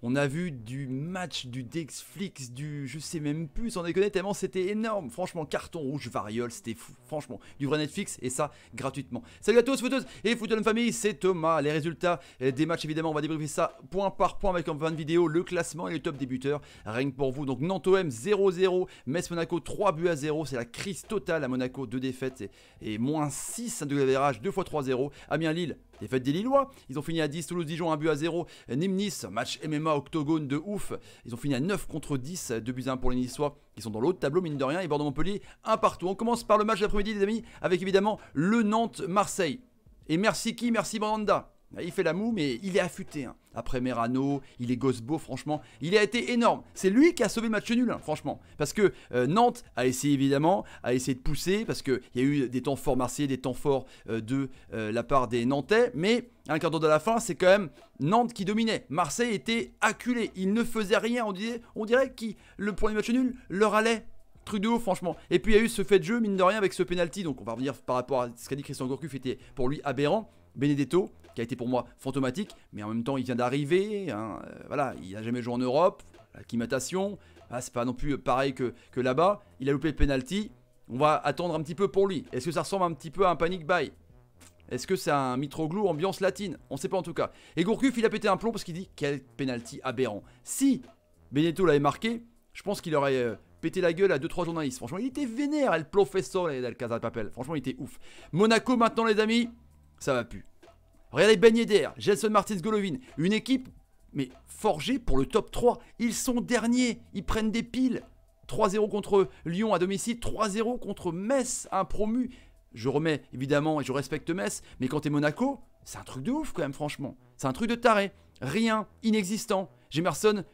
On a vu du match, du Dexflix, du je sais même plus, sans déconner, tellement c'était énorme. Franchement, carton rouge, variole, c'était Franchement, du vrai Netflix et ça gratuitement. Salut à tous, footeuses et la famille, c'est Thomas. Les résultats eh, des matchs, évidemment, on va débriefer ça point par point avec en fin de vidéo le classement et le top des buteurs. Rien pour vous. Donc, Nantes OM 0-0, Metz Monaco 3 buts à 0. C'est la crise totale à Monaco, 2 défaites et, moins 6 de VRH 2 fois 3-0. Amiens Lille les fêtes des Lillois, ils ont fini à 10, Toulouse-Dijon, 1 but à 0, Nîmes-Nice, match MMA octogone de ouf, ils ont fini à 9 contre 10, 2 buts à 1 pour les Niçois, qui sont dans l'autre tableau, mine de rien, et Bordeaux-Montpellier, un partout. On commence par le match d'après-midi, les amis, avec évidemment le Nantes-Marseille. Et merci qui Merci Brandanda, Il fait la moue, mais il est affûté. Hein après Merano, il est Gosbo, franchement. Il a été énorme. C'est lui qui a sauvé le match nul, hein, franchement. Parce que euh, Nantes a essayé évidemment, a essayé de pousser, parce qu'il y a eu des temps forts marseillais, des temps forts euh, de euh, la part des Nantais, mais un quart d'heure de la fin, c'est quand même Nantes qui dominait. Marseille était acculé, il ne faisait rien, on, on dirait que le premier match nul leur allait Truc de franchement. Et puis il y a eu ce fait de jeu, mine de rien, avec ce penalty. Donc on va revenir par rapport à ce qu'a dit Christian Gourcuff, était pour lui aberrant. Benedetto, qui a été pour moi fantomatique, mais en même temps il vient d'arriver, hein, euh, voilà, il n'a jamais joué en Europe, l'acclimatation, ah, c'est pas non plus pareil que, que là-bas, il a loupé le penalty, on va attendre un petit peu pour lui. Est-ce que ça ressemble un petit peu à un panic buy est-ce que c'est un Mitroglou ambiance latine On sait pas en tout cas. Et Gourcuff, il a pété un plomb parce qu'il dit quel penalty aberrant. Si Benedetto l'avait marqué, je pense qu'il aurait euh, Péter la gueule à 2-3 journalistes. Franchement, il était vénère, El Professor, de Papel. Franchement, il était ouf. Monaco, maintenant, les amis, ça va plus. Regardez Ben Yedder, Gelson Martins Golovin, une équipe, mais forgée pour le top 3. Ils sont derniers, ils prennent des piles. 3-0 contre Lyon à domicile, 3-0 contre Metz, un promu. Je remets évidemment et je respecte Metz, mais quand t'es Monaco, c'est un truc de ouf quand même, franchement. C'est un truc de taré. Rien, inexistant. Jemerson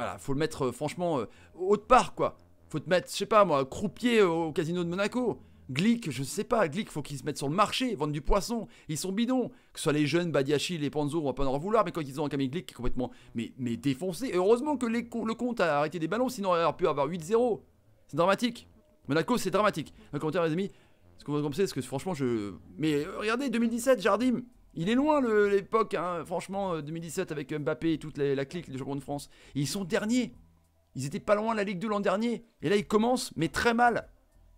voilà, faut le mettre euh, franchement euh, autre part quoi. Faut te mettre, je sais pas moi, croupier euh, au casino de Monaco. Glick, je sais pas, Glick, faut qu'ils se mettent sur le marché, vendre du poisson, ils sont bidons. Que ce soit les jeunes, Badiachi, les Panzo, on va pas en vouloir, mais quand ils ont un Camille Glick qui est complètement mais, mais défoncé, heureusement que le compte a arrêté des ballons, sinon il aurait pu avoir 8-0. C'est dramatique. Monaco, c'est dramatique. Un commentaire, les amis, ce qu'on va pensez, c'est que franchement, je. Mais regardez, 2017, Jardim, il est loin l'époque, hein, franchement, 2017 euh, avec Mbappé et toute la, clique du champions de France. ils sont derniers. Ils étaient pas loin de la Ligue 2 l'an dernier. Et là, ils commencent, mais très mal.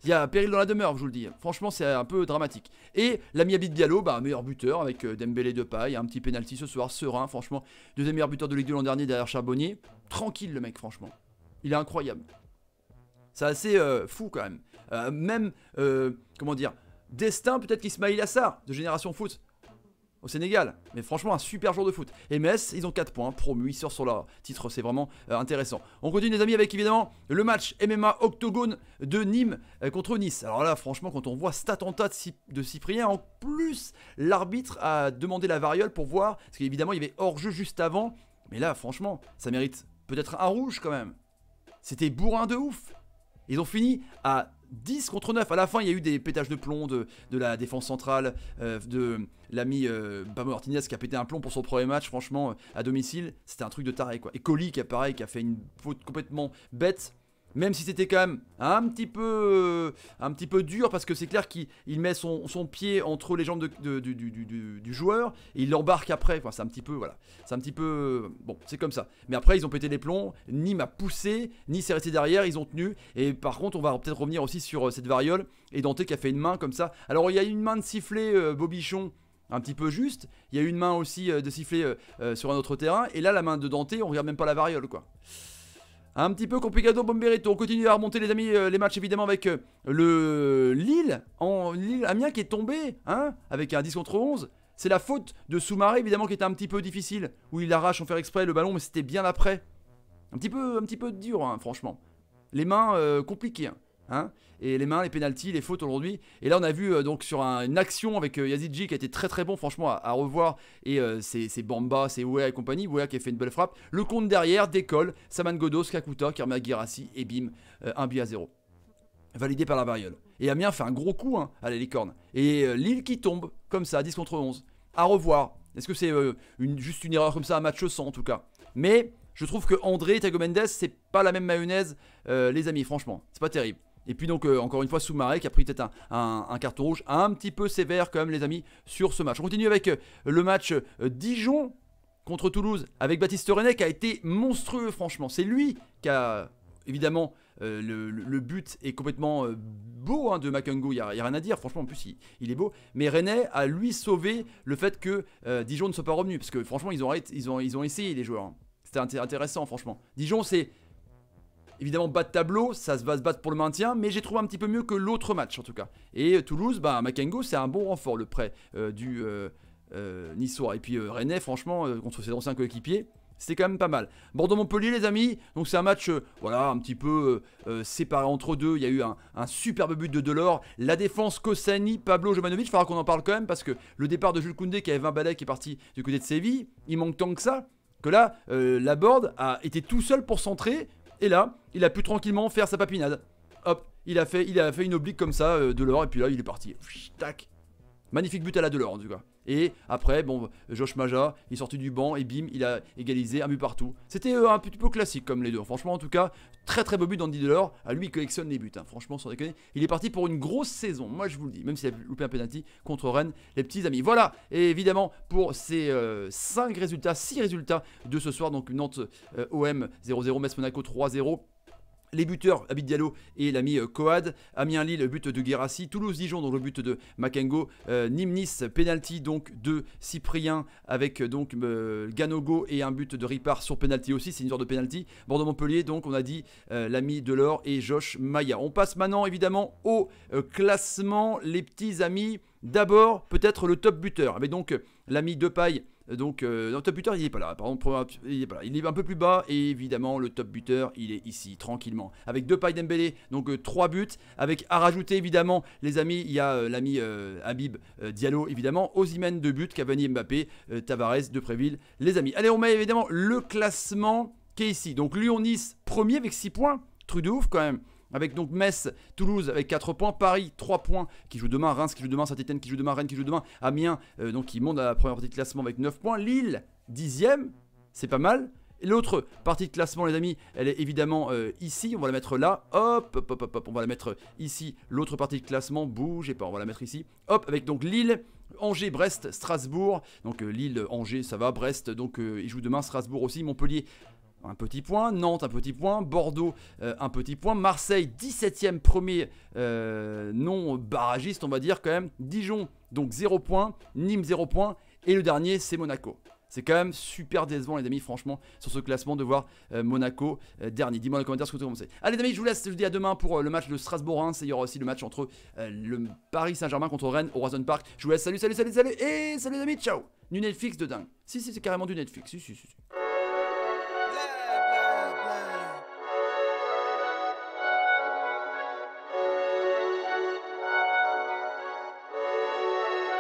Il y a péril dans la demeure, je vous le dis. Franchement, c'est un peu dramatique. Et l'ami Abid Diallo, bah, meilleur buteur avec euh, Dembélé de paille, un petit penalty ce soir, serein, franchement. Deuxième meilleur buteur de Ligue 2 l'an dernier derrière Charbonnier. Tranquille, le mec, franchement. Il est incroyable. C'est assez euh, fou quand même. même, comment dire, destin peut-être à Assar de Génération Foot au Sénégal. Mais franchement, un super jour de foot. Et ils ont 4 points, promu, ils sortent sur leur titre, c'est vraiment euh, intéressant. On continue les amis avec évidemment le match MMA Octogone de Nîmes euh, contre Nice. Alors là, franchement, quand on voit cet attentat de, de Cyprien, en plus, l'arbitre a demandé la variole pour voir, parce qu'évidemment, il y avait hors-jeu juste avant. Mais là, franchement, ça mérite peut-être un rouge quand même. C'était bourrin de ouf. Ils ont fini à 10 contre 9. À la fin, il y a eu des pétages de plomb de, la défense centrale, euh, de l'ami euh, Martinez qui a pété un plomb pour son premier match, franchement, euh, à domicile. C'était un truc de taré, quoi. Et Colli qui pareil, qui a fait une faute complètement bête même si c'était quand même un petit peu, euh, un petit peu dur, parce que c'est clair qu'il met son, pied entre les jambes du, joueur et il l'embarque après. Enfin, c'est un petit peu, voilà. C'est un petit peu. Euh, bon, c'est comme ça. Mais après, ils ont pété les plombs. ni m'a poussé, ni s'est resté derrière, ils ont tenu. Et par contre, on va peut-être revenir aussi sur euh, cette variole. Et Dante qui a fait une main comme ça. Alors, il y a une main de sifflet, Bobichon un petit peu juste. Il y a une main aussi de siffler sur un autre terrain. Et là, la main de Dante, on regarde même pas la variole, quoi. Un petit peu complicado Bomberetto. On continue à remonter les amis euh, les matchs évidemment avec euh, le Lille. En Lille Amiens qui est tombé hein, avec un 10 contre 11. C'est la faute de Soumaré évidemment qui était un petit peu difficile. Où il arrache en faire exprès le ballon mais c'était bien après. Un petit peu, un petit peu dur hein, franchement. Les mains euh, compliquées. Hein. Hein. et les mains, les pénalties, les fautes aujourd'hui. Et là, on a vu euh, donc sur une action avec euh, Yazidji qui a été très très bon, franchement, à, revoir. Et euh, c'est Bamba, c'est Ouéa et compagnie. Ouéa qui a fait une belle frappe. Le compte derrière décolle. Saman Godos, Kakuta, Kerma Girassi et bim, un but à zéro. Validé par la variole. Et Amiens fait un gros coup hein, à la licorne. Et Lille qui tombe, comme ça, 10 contre 11. À revoir. Est-ce que c'est juste une erreur comme ça, un match sans en tout cas Mais je trouve que André Tago Mendes, c'est pas la même mayonnaise, les amis, franchement. C'est pas terrible. Et puis donc, euh, encore une fois, Soumaré qui a pris peut-être un, carton rouge un petit peu sévère quand les amis, sur ce match. On continue avec euh, le match euh, Dijon contre Toulouse, avec Baptiste René qui a été monstrueux, franchement. C'est lui qui a, évidemment, le, but est complètement beau hein, de Makengo il n'y a, rien à dire, franchement, en plus, il, est beau. Mais René a, lui, sauvé le fait que Dijon ne soit pas revenu, parce que franchement, ils ont, ils ont, ils ont essayé, les joueurs. Hein. C'était intéressant, franchement. Dijon, c'est Évidemment, bas de tableau, ça va se battre pour le maintien, mais j'ai trouvé un petit peu mieux que l'autre match en tout cas. Et euh, Toulouse, bah, Makengo, c'est un bon renfort le prêt euh, du euh, nice Et puis René, franchement, contre ses anciens coéquipiers, c'était quand même pas mal. Bordeaux-Montpellier, les amis, donc c'est un match, voilà, un petit peu séparé entre deux. Il y a eu un, superbe but de Delors. La défense, Kosani, Pablo Jovanovic, il faudra qu'on en parle quand même parce que le départ de Jules Koundé qui avait 20 balais qui est parti du côté de Séville, il manque tant que ça. Que là, la board a été tout seul pour centrer. Et là, il a pu tranquillement faire sa papinade. Hop, il a fait, il a fait une oblique comme ça euh, de l'or et puis là il est parti. tac. Magnifique but à la Delors en tout cas. Et après, bon, Josh Maja, il est sorti du banc et bim, il a égalisé un but partout. C'était euh, un petit peu classique comme les deux. Franchement, en tout cas, très très beau but d'Andy Delors. À lui, il collectionne les buts. Hein. Franchement, sans déconner, il est parti pour une grosse saison. Moi, je vous le dis, même s'il a loupé un penalty contre Rennes, les petits amis. Voilà, et évidemment, pour ces 5 euh, résultats, 6 résultats de ce soir. Donc, Nantes euh, OM 0-0, Metz Monaco 3-0 les buteurs, Abid Diallo et l'ami euh, Coad, Amien lille le but de Guérassi, Toulouse-Dijon, donc le but de Makengo, euh, Nimnis, nîmes penalty donc de Cyprien avec euh, donc Ganogo et un but de Ripard sur penalty aussi, c'est une sorte de penalty. Bordeaux-Montpellier, donc on a dit l'ami Delors et Josh Maya. On passe maintenant évidemment au classement, les petits amis. D'abord, peut-être le top buteur. Mais donc, l'ami Paille, euh, donc, le euh, top buteur, il n'est pas là. il est un peu plus bas. Et évidemment, le top buteur, il est ici, tranquillement. Avec Depay Dembélé, donc 3 euh, buts. Avec à rajouter, évidemment, les amis, il y a l'ami Habib Diallo, évidemment. Ozimène, 2 buts. Cavani, Mbappé, Tavares, Préville les amis. Allez, on met évidemment le classement qui est ici. Donc, Lyon-Nice, premier avec 6 points. Truc de ouf, quand même. Avec donc Metz, Toulouse avec 4 points, Paris 3 points qui joue demain, Reims qui joue demain, saint étienne qui joue demain, Rennes qui joue demain, Amiens euh, donc qui monte à la première partie de classement avec 9 points, Lille 10ème, c'est pas mal. L'autre partie de classement, les amis, elle est évidemment euh, ici. On va la mettre là. Hop, hop, hop, hop, On va la mettre ici. L'autre partie de classement, bouge bougez pas. On va la mettre ici. Hop, avec donc Lille, Angers, Brest, Strasbourg. Donc euh, Lille, Angers, ça va. Brest, donc ils il joue demain. Strasbourg aussi. Montpellier, un petit point, Nantes un petit point, Bordeaux euh, un petit point, Marseille 17ème premier euh, non barragiste on va dire quand même, Dijon donc 0 point Nîmes 0 point et le dernier c'est Monaco. C'est quand même super décevant les amis franchement sur ce classement de voir euh, Monaco dernier. Dis-moi dans les commentaires ce que vous pensez. Allez les amis je vous laisse, je vous dis à demain pour le match de strasbourg 1 hein. il y aura aussi le match entre le Paris Saint-Germain contre Rennes au Horizon Park. Je vous laisse, salut, salut, salut, salut et salut les amis, ciao Du Netflix de dingue. Si, si, c'est carrément du Netflix, si, si, si. si.